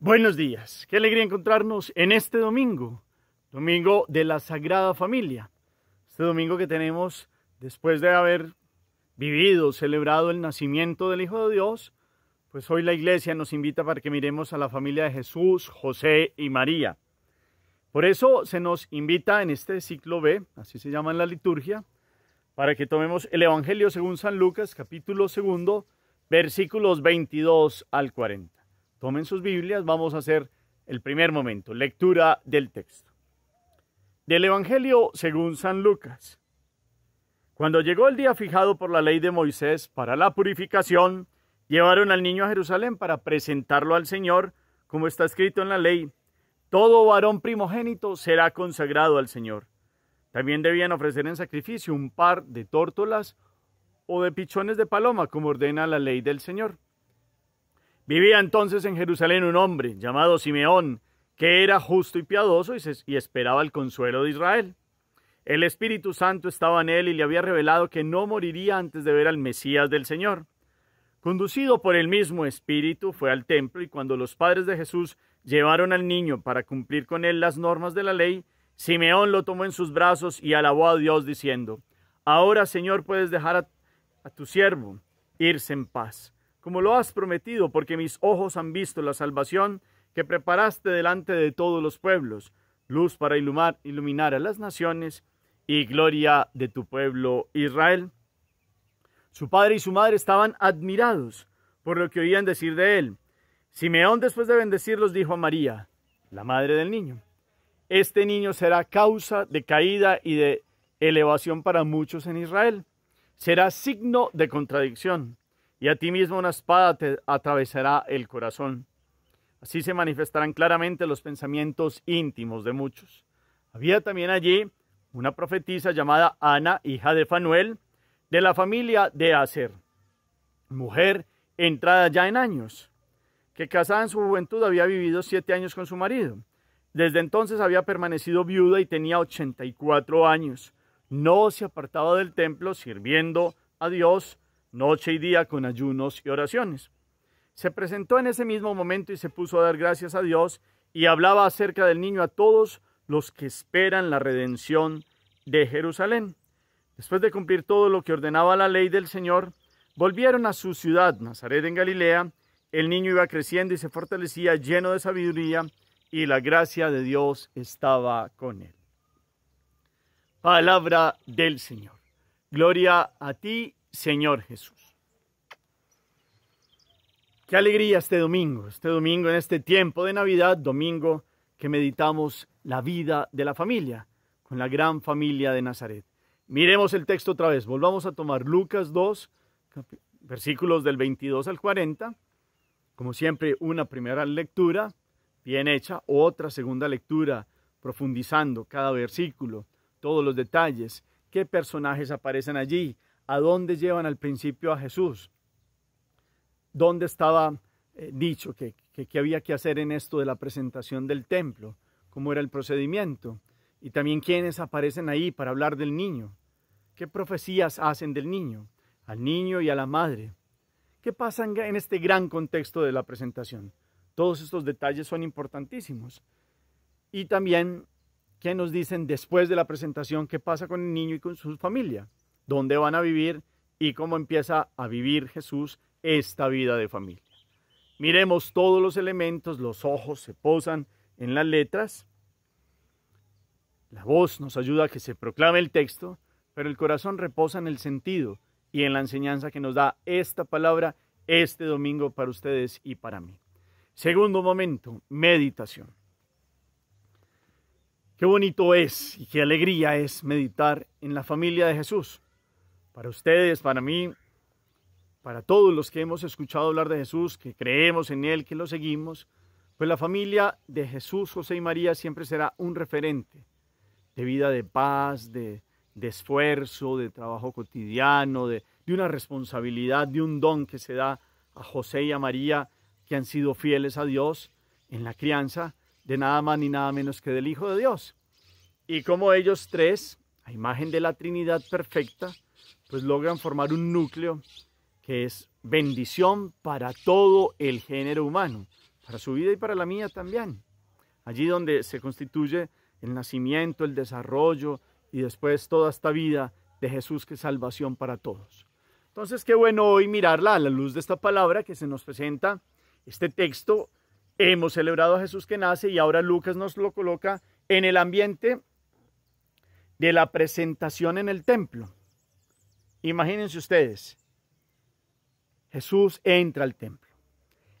Buenos días, qué alegría encontrarnos en este domingo, domingo de la Sagrada Familia, este domingo que tenemos después de haber vivido, celebrado el nacimiento del Hijo de Dios, pues hoy la iglesia nos invita para que miremos a la familia de Jesús, José y María. Por eso se nos invita en este ciclo B, así se llama en la liturgia, para que tomemos el Evangelio según San Lucas, capítulo segundo, versículos 22 al 40. Tomen sus Biblias, vamos a hacer el primer momento, lectura del texto. Del Evangelio según San Lucas. Cuando llegó el día fijado por la ley de Moisés para la purificación, llevaron al niño a Jerusalén para presentarlo al Señor, como está escrito en la ley. Todo varón primogénito será consagrado al Señor. También debían ofrecer en sacrificio un par de tórtolas o de pichones de paloma, como ordena la ley del Señor. Vivía entonces en Jerusalén un hombre llamado Simeón, que era justo y piadoso y, esperaba el consuelo de Israel. El Espíritu Santo estaba en él y le había revelado que no moriría antes de ver al Mesías del Señor. Conducido por el mismo Espíritu, fue al templo y cuando los padres de Jesús llevaron al niño para cumplir con él las normas de la ley, Simeón lo tomó en sus brazos y alabó a Dios diciendo, Ahora Señor puedes dejar a tu siervo irse en paz como lo has prometido, porque mis ojos han visto la salvación que preparaste delante de todos los pueblos, luz para iluminar, iluminar a las naciones y gloria de tu pueblo Israel. Su padre y su madre estaban admirados por lo que oían decir de él. Simeón, después de bendecirlos, dijo a María, la madre del niño, este niño será causa de caída y de elevación para muchos en Israel. Será signo de contradicción y a ti mismo una espada te atravesará el corazón. Así se manifestarán claramente los pensamientos íntimos de muchos. Había también allí una profetisa llamada Ana, hija de Fanuel, de la familia de Acer. mujer entrada ya en años, que casada en su juventud había vivido siete años con su marido. Desde entonces había permanecido viuda y tenía 84 años. No se apartaba del templo sirviendo a Dios noche y día con ayunos y oraciones. Se presentó en ese mismo momento y se puso a dar gracias a Dios y hablaba acerca del niño a todos los que esperan la redención de Jerusalén. Después de cumplir todo lo que ordenaba la ley del Señor, volvieron a su ciudad, Nazaret en Galilea. El niño iba creciendo y se fortalecía lleno de sabiduría y la gracia de Dios estaba con él. Palabra del Señor. Gloria a ti, Señor Jesús. Qué alegría este domingo, este domingo en este tiempo de Navidad, domingo que meditamos la vida de la familia, con la gran familia de Nazaret. Miremos el texto otra vez, volvamos a tomar Lucas 2, versículos del 22 al 40. Como siempre, una primera lectura bien hecha, otra segunda lectura profundizando cada versículo, todos los detalles, qué personajes aparecen allí, a dónde llevan al principio a Jesús, dónde estaba eh, dicho que, había que hacer en esto de la presentación del templo, cómo era el procedimiento, y también quiénes aparecen ahí para hablar del niño, qué profecías hacen del niño, al niño y a la madre. ¿Qué pasan en este gran contexto de la presentación? Todos estos detalles son importantísimos. Y también, ¿qué nos dicen después de la presentación? ¿Qué pasa con el niño y con su familia? dónde van a vivir y cómo empieza a vivir Jesús esta vida de familia. Miremos todos los elementos, los ojos se posan en las letras, la voz nos ayuda a que se proclame el texto, pero el corazón reposa en el sentido y en la enseñanza que nos da esta palabra este domingo para ustedes y para mí. Segundo momento, meditación. Qué bonito es y qué alegría es meditar en la familia de Jesús para ustedes, para mí, para todos los que hemos escuchado hablar de Jesús, que creemos en Él, que lo seguimos, pues la familia de Jesús, José y María siempre será un referente de vida de paz, de, esfuerzo, de trabajo cotidiano, de, de una responsabilidad, de un don que se da a José y a María, que han sido fieles a Dios en la crianza de nada más ni nada menos que del Hijo de Dios. Y como ellos tres, a imagen de la Trinidad perfecta, pues logran formar un núcleo que es bendición para todo el género humano, para su vida y para la mía también. Allí donde se constituye el nacimiento, el desarrollo y después toda esta vida de Jesús que es salvación para todos. Entonces, qué bueno hoy mirarla a la luz de esta palabra que se nos presenta, este texto. Hemos celebrado a Jesús que nace y ahora Lucas nos lo coloca en el ambiente de la presentación en el templo. Imagínense ustedes, Jesús entra al templo.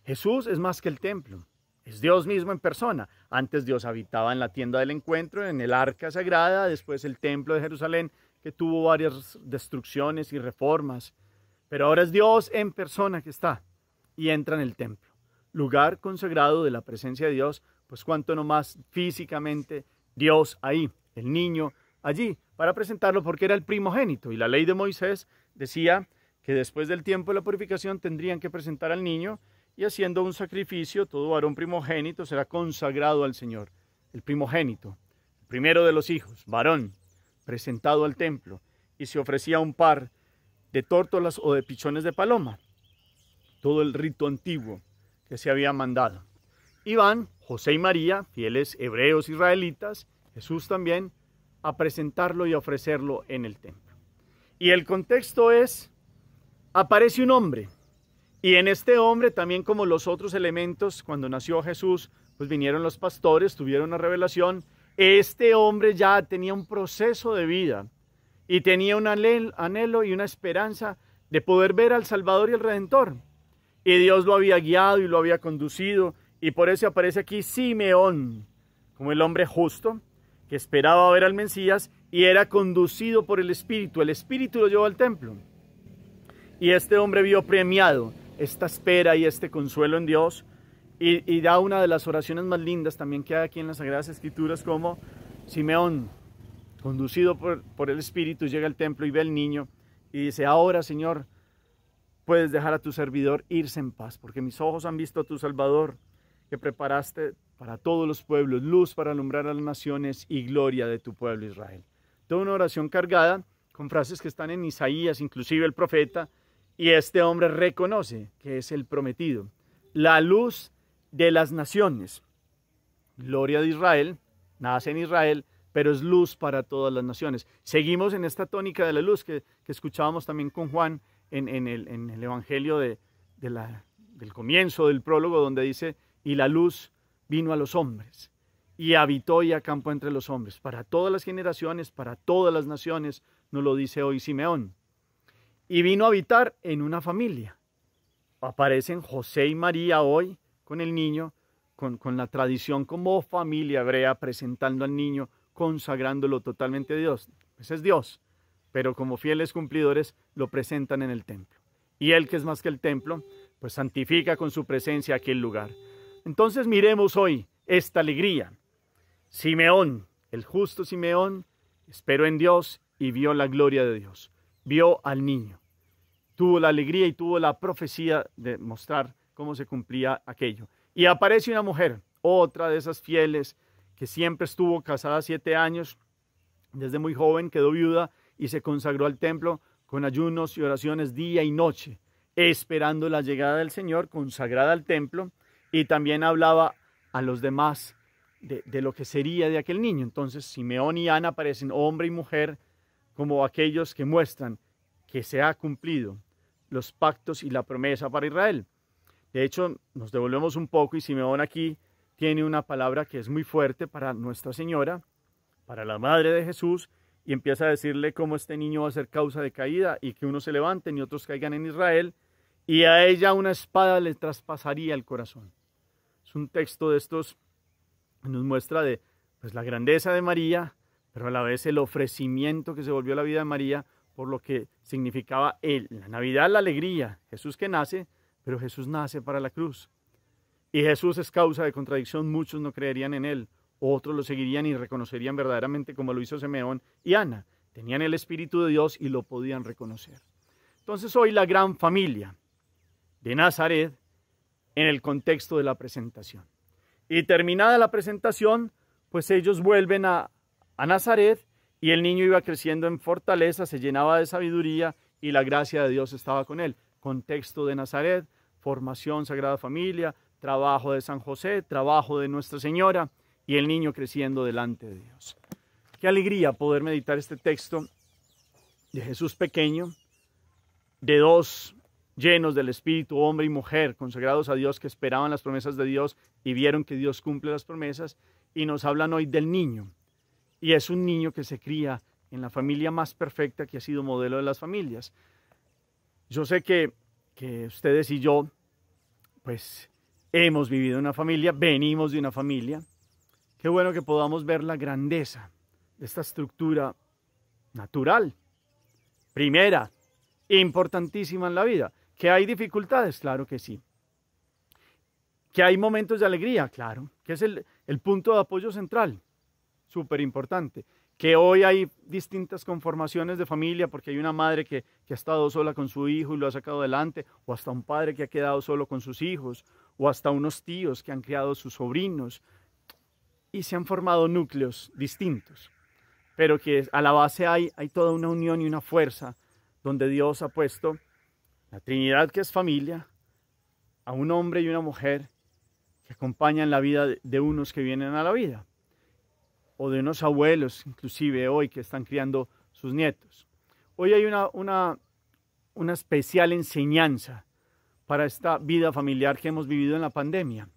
Jesús es más que el templo, es Dios mismo en persona. Antes Dios habitaba en la tienda del encuentro, en el arca sagrada, después el templo de Jerusalén, que tuvo varias destrucciones y reformas. Pero ahora es Dios en persona que está y entra en el templo, lugar consagrado de la presencia de Dios, pues cuanto no más físicamente Dios ahí, el niño allí para presentarlo porque era el primogénito y la ley de Moisés decía que después del tiempo de la purificación tendrían que presentar al niño y haciendo un sacrificio, todo varón primogénito será consagrado al Señor, el primogénito, primero de los hijos, varón, presentado al templo y se ofrecía un par de tórtolas o de pichones de paloma, todo el rito antiguo que se había mandado. Iván, José y María, fieles hebreos israelitas, Jesús también, a presentarlo y ofrecerlo en el templo. Y el contexto es, aparece un hombre. Y en este hombre, también como los otros elementos, cuando nació Jesús, pues vinieron los pastores, tuvieron una revelación. Este hombre ya tenía un proceso de vida y tenía un anhelo y una esperanza de poder ver al Salvador y al Redentor. Y Dios lo había guiado y lo había conducido. Y por eso aparece aquí Simeón, como el hombre justo, que esperaba ver al Mesías y era conducido por el Espíritu. El Espíritu lo llevó al templo. Y este hombre vio premiado esta espera y este consuelo en Dios. Y, da una de las oraciones más lindas también que hay aquí en las Sagradas Escrituras como Simeón, conducido por, por el Espíritu, llega al templo y ve al niño y dice, ahora Señor, puedes dejar a tu servidor irse en paz, porque mis ojos han visto a tu Salvador, que preparaste para todos los pueblos, luz para alumbrar a las naciones y gloria de tu pueblo Israel. Toda una oración cargada con frases que están en Isaías, inclusive el profeta, y este hombre reconoce que es el prometido, la luz de las naciones. Gloria de Israel, nace en Israel, pero es luz para todas las naciones. Seguimos en esta tónica de la luz que, escuchábamos también con Juan en, el, en el, Evangelio de, la, del comienzo del prólogo, donde dice, y la luz vino a los hombres y habitó y acampó entre los hombres, para todas las generaciones, para todas las naciones, nos lo dice hoy Simeón. Y vino a habitar en una familia. Aparecen José y María hoy con el niño, con, con la tradición como familia hebrea, presentando al niño, consagrándolo totalmente a Dios. Ese es Dios, pero como fieles cumplidores lo presentan en el templo. Y él que es más que el templo, pues santifica con su presencia aquel lugar. Entonces miremos hoy esta alegría. Simeón, el justo Simeón, esperó en Dios y vio la gloria de Dios, vio al niño, tuvo la alegría y tuvo la profecía de mostrar cómo se cumplía aquello. Y aparece una mujer, otra de esas fieles, que siempre estuvo casada siete años, desde muy joven quedó viuda y se consagró al templo con ayunos y oraciones día y noche, esperando la llegada del Señor, consagrada al templo, y también hablaba a los demás de, lo que sería de aquel niño. Entonces Simeón y Ana aparecen hombre y mujer como aquellos que muestran que se ha cumplido los pactos y la promesa para Israel. De hecho, nos devolvemos un poco y Simeón aquí tiene una palabra que es muy fuerte para Nuestra Señora, para la Madre de Jesús, y empieza a decirle cómo este niño va a ser causa de caída y que unos se levanten y otros caigan en Israel, y a ella una espada le traspasaría el corazón. Es un texto de estos que nos muestra de pues, la grandeza de María, pero a la vez el ofrecimiento que se volvió la vida de María por lo que significaba él. La Navidad, la alegría, Jesús que nace, pero Jesús nace para la cruz. Y Jesús es causa de contradicción, muchos no creerían en él, otros lo seguirían y reconocerían verdaderamente como lo hizo Simeón y Ana. Tenían el Espíritu de Dios y lo podían reconocer. Entonces hoy la gran familia de Nazaret en el contexto de la presentación. Y terminada la presentación, pues ellos vuelven a, a Nazaret y el niño iba creciendo en fortaleza, se llenaba de sabiduría y la gracia de Dios estaba con él. Contexto de Nazaret, formación Sagrada Familia, trabajo de San José, trabajo de Nuestra Señora y el niño creciendo delante de Dios. Qué alegría poder meditar este texto de Jesús pequeño, de dos llenos del Espíritu, hombre y mujer, consagrados a Dios, que esperaban las promesas de Dios y vieron que Dios cumple las promesas, y nos hablan hoy del niño. Y es un niño que se cría en la familia más perfecta que ha sido modelo de las familias. Yo sé que, que ustedes y yo, pues, hemos vivido una familia, venimos de una familia. Qué bueno que podamos ver la grandeza de esta estructura natural. Primera, importantísima en la vida. ¿Que hay dificultades? Claro que sí. ¿Que hay momentos de alegría? Claro, que es el, punto de apoyo central, súper importante. Que hoy hay distintas conformaciones de familia porque hay una madre que, ha estado sola con su hijo y lo ha sacado adelante, o hasta un padre que ha quedado solo con sus hijos, o hasta unos tíos que han criado sus sobrinos y se han formado núcleos distintos, pero que a la base hay, hay toda una unión y una fuerza donde Dios ha puesto la Trinidad que es familia, a un hombre y una mujer que acompañan la vida de unos que vienen a la vida, o de unos abuelos, inclusive hoy, que están criando sus nietos. Hoy hay una, una, especial enseñanza para esta vida familiar que hemos vivido en la pandemia.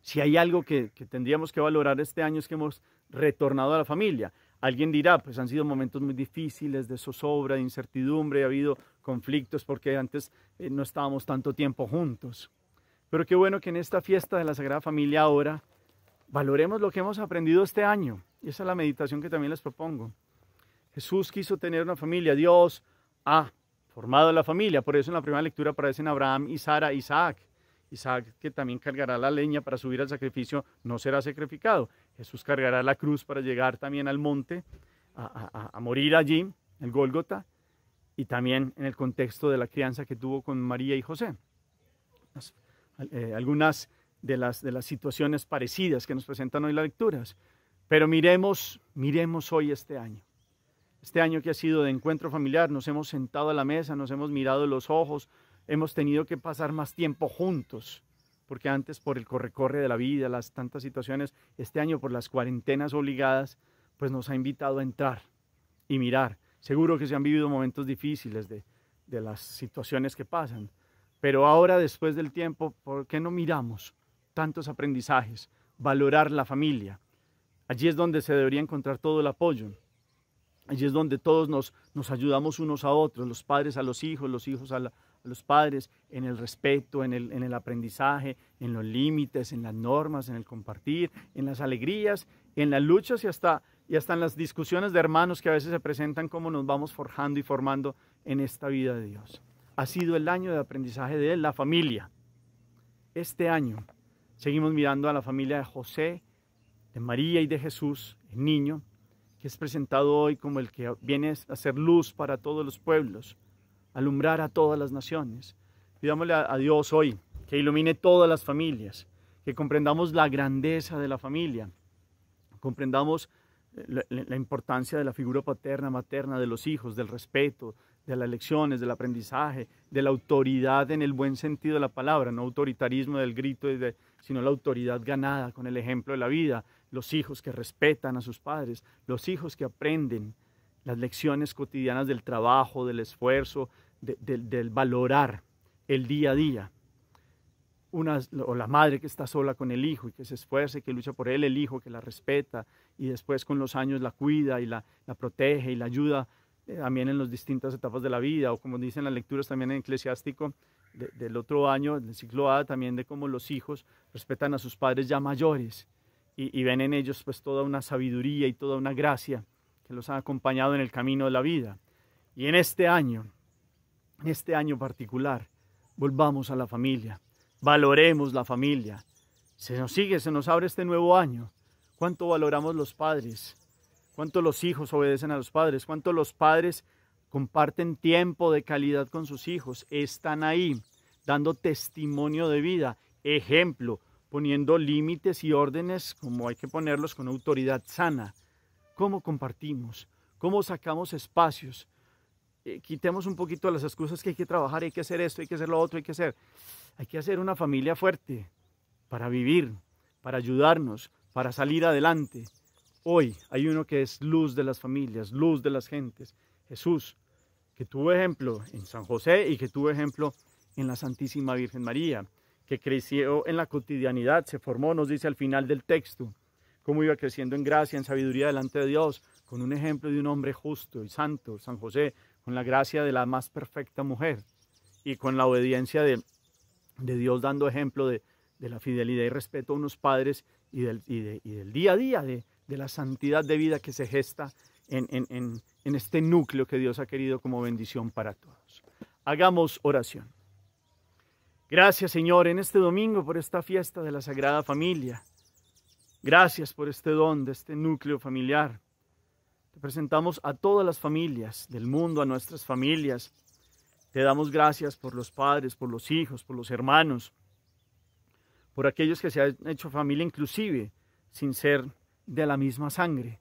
Si hay algo que, que tendríamos que valorar este año es que hemos retornado a la familia. Alguien dirá, pues han sido momentos muy difíciles de zozobra, de incertidumbre, ha habido conflictos porque antes eh, no estábamos tanto tiempo juntos. Pero qué bueno que en esta fiesta de la Sagrada Familia ahora valoremos lo que hemos aprendido este año. Y esa es la meditación que también les propongo. Jesús quiso tener una familia. Dios ha formado la familia. Por eso en la primera lectura aparecen Abraham y Sara, Isaac. Isaac que también cargará la leña para subir al sacrificio, no será sacrificado. Jesús cargará la cruz para llegar también al monte, a, morir allí, el Gólgota y también en el contexto de la crianza que tuvo con María y José. Eh, algunas de las, situaciones parecidas que nos presentan hoy las lecturas. Pero miremos, miremos hoy este año. Este año que ha sido de encuentro familiar, nos hemos sentado a la mesa, nos hemos mirado los ojos, hemos tenido que pasar más tiempo juntos, porque antes por el correcorre de la vida, las tantas situaciones, este año por las cuarentenas obligadas, pues nos ha invitado a entrar y mirar Seguro que se han vivido momentos difíciles de, las situaciones que pasan, pero ahora después del tiempo, ¿por qué no miramos tantos aprendizajes? Valorar la familia. Allí es donde se debería encontrar todo el apoyo. Allí es donde todos nos, ayudamos unos a otros, los padres a los hijos, los hijos a, los padres, en el respeto, en el, en el aprendizaje, en los límites, en las normas, en el compartir, en las alegrías, en las luchas y hasta y hasta en las discusiones de hermanos que a veces se presentan, como nos vamos forjando y formando en esta vida de Dios. Ha sido el año de aprendizaje de la familia. Este año seguimos mirando a la familia de José, de María y de Jesús, el niño, que es presentado hoy como el que viene a hacer luz para todos los pueblos, alumbrar a todas las naciones. Pidámosle a Dios hoy que ilumine todas las familias, que comprendamos la grandeza de la familia, comprendamos la, importancia de la figura paterna, materna, de los hijos, del respeto, de las lecciones, del aprendizaje, de la autoridad en el buen sentido de la palabra, no autoritarismo del grito, sino la autoridad ganada con el ejemplo de la vida, los hijos que respetan a sus padres, los hijos que aprenden las lecciones cotidianas del trabajo, del esfuerzo, del valorar el día a día o la madre que está sola con el hijo y que se esfuerce, que lucha por él, el hijo que la respeta y después con los años la cuida y la, protege y la ayuda eh, también en las distintas etapas de la vida, o como dicen las lecturas también en Eclesiástico del otro año, del ciclo A, también de cómo los hijos respetan a sus padres ya mayores y, y ven en ellos pues toda una sabiduría y toda una gracia que los ha acompañado en el camino de la vida. Y en este año, en este año particular, volvamos a la familia Valoremos la familia. Se nos sigue, se nos abre este nuevo año. ¿Cuánto valoramos los padres? ¿Cuánto los hijos obedecen a los padres? ¿Cuánto los padres comparten tiempo de calidad con sus hijos? Están ahí dando testimonio de vida, ejemplo, poniendo límites y órdenes como hay que ponerlos con autoridad sana. ¿Cómo compartimos? ¿Cómo sacamos espacios? Eh, quitemos un poquito las excusas que hay que trabajar, hay que hacer esto, hay que hacer lo otro, hay que hacer. Hay que hacer una familia fuerte para vivir, para ayudarnos, para salir adelante. Hoy hay uno que es luz de las familias, luz de las gentes, Jesús, que tuvo ejemplo en San José y que tuvo ejemplo en la Santísima Virgen María, que creció en la cotidianidad, se formó, nos dice al final del texto, cómo iba creciendo en gracia, en sabiduría delante de Dios, con un ejemplo de un hombre justo y santo, San José, con la gracia de la más perfecta mujer y con la obediencia de, Dios dando ejemplo de, la fidelidad y respeto a unos padres y del, día a día, de, la santidad de vida que se gesta en, en este núcleo que Dios ha querido como bendición para todos. Hagamos oración. Gracias Señor en este domingo por esta fiesta de la Sagrada Familia. Gracias por este don de este núcleo familiar presentamos a todas las familias del mundo, a nuestras familias. Te damos gracias por los padres, por los hijos, por los hermanos, por aquellos que se han hecho familia inclusive sin ser de la misma sangre.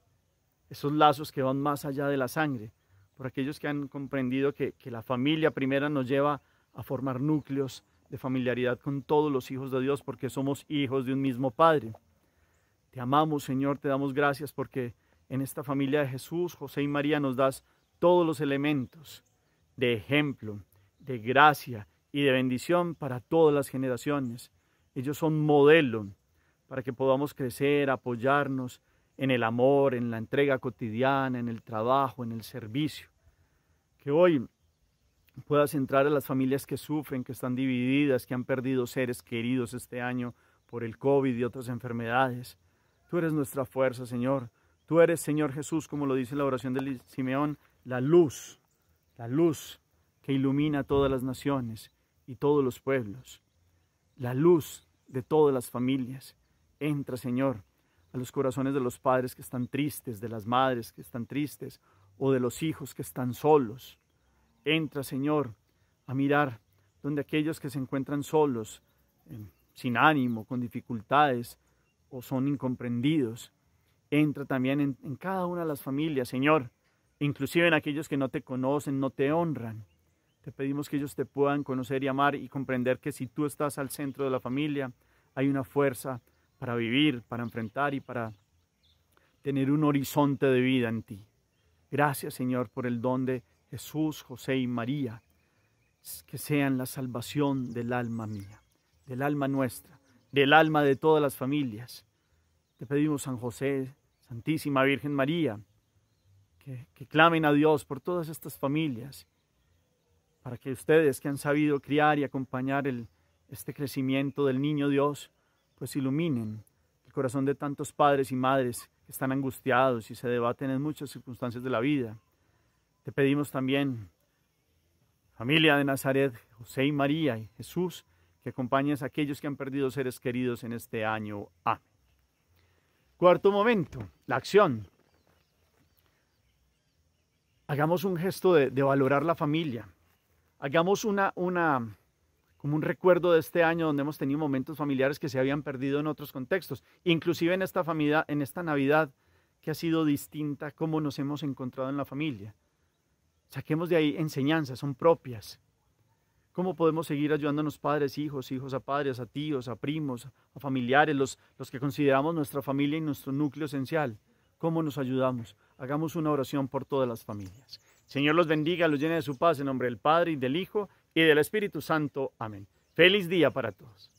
Esos lazos que van más allá de la sangre. Por aquellos que han comprendido que la familia primera nos lleva a formar núcleos de familiaridad con todos los hijos de Dios porque somos hijos de un mismo Padre. Te amamos, Señor, te damos gracias porque en esta familia de Jesús, José y María, nos das todos los elementos de ejemplo, de gracia y de bendición para todas las generaciones. Ellos son modelo para que podamos crecer, apoyarnos en el amor, en la entrega cotidiana, en el trabajo, en el servicio. Que hoy puedas entrar a las familias que sufren, que están divididas, que han perdido seres queridos este año por el COVID y otras enfermedades. Tú eres nuestra fuerza, Señor. Tú eres, Señor Jesús, como lo dice la oración de Simeón, la luz, la luz que ilumina todas las naciones y todos los pueblos, la luz de todas las familias. Entra, Señor, a los corazones de los padres que están tristes, de las madres que están tristes, o de los hijos que están solos. Entra, Señor, a mirar donde aquellos que se encuentran solos, sin ánimo, con dificultades, o son incomprendidos, Entra también en, cada una de las familias, Señor, inclusive en aquellos que no te conocen, no te honran. Te pedimos que ellos te puedan conocer y amar y comprender que si tú estás al centro de la familia, hay una fuerza para vivir, para enfrentar y para tener un horizonte de vida en ti. Gracias, Señor, por el don de Jesús, José y María, que sean la salvación del alma mía, del alma nuestra, del alma de todas las familias. Te pedimos, San José, Santísima Virgen María, que, clamen a Dios por todas estas familias, para que ustedes que han sabido criar y acompañar el, este crecimiento del niño Dios, pues iluminen el corazón de tantos padres y madres que están angustiados y se debaten en muchas circunstancias de la vida. Te pedimos también, familia de Nazaret, José y María y Jesús, que acompañes a aquellos que han perdido seres queridos en este año. Amén. Cuarto momento, la acción. Hagamos un gesto de, valorar la familia. Hagamos una, una, como un recuerdo de este año donde hemos tenido momentos familiares que se habían perdido en otros contextos, inclusive en esta familia, en esta Navidad que ha sido distinta como nos hemos encontrado en la familia. Saquemos de ahí enseñanzas, son propias. ¿Cómo podemos seguir ayudándonos padres, hijos, hijos a padres, a tíos, a primos, a familiares, los, que consideramos nuestra familia y nuestro núcleo esencial? ¿Cómo nos ayudamos? Hagamos una oración por todas las familias. Señor los bendiga, los llene de su paz en nombre del Padre y del Hijo y del Espíritu Santo. Amén. Feliz día para todos.